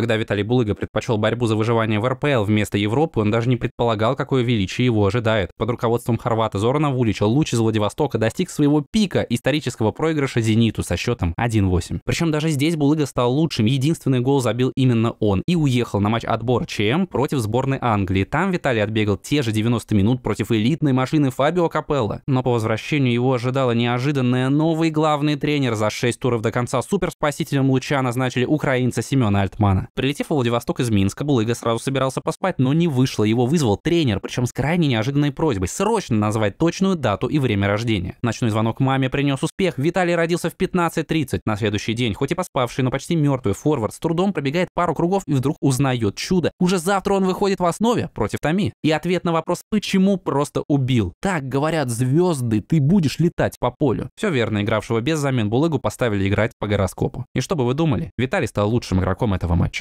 Когда Виталий Булыга предпочел борьбу за выживание в РПЛ вместо Европы, он даже не предполагал, какое величие его ожидает. Под руководством хорвата Зорана Вулича луч из Владивостока достиг своего пика исторического проигрыша «Зениту» со счетом 1-8. Причем даже здесь Булыга стал лучшим, единственный гол забил именно он и уехал на матч отбор ЧМ против сборной Англии. Там Виталий отбегал те же 90 минут против элитной машины Фабио Капелла. Но по возвращению его ожидало неожиданное новый главный тренер. За 6 туров до конца суперспасителем луча назначили украинца Семена Альтмана. Прилетев в Владивосток из Минска, Булыга сразу собирался поспать, но не вышло. Его вызвал тренер, причем с крайне неожиданной просьбой срочно назвать точную дату и время рождения. Ночной звонок маме принес успех. Виталий родился в 15.30 на следующий день. Хоть и поспавший, но почти мертвый форвард с трудом пробегает пару кругов и вдруг узнает чудо. Уже завтра он выходит в основе против Томи. И ответ на вопрос «почему?» просто убил. Так говорят звезды, ты будешь летать по полю. Все верно, игравшего без замен Булыгу поставили играть по гороскопу. И что бы вы думали, Виталий стал лучшим игроком этого матча.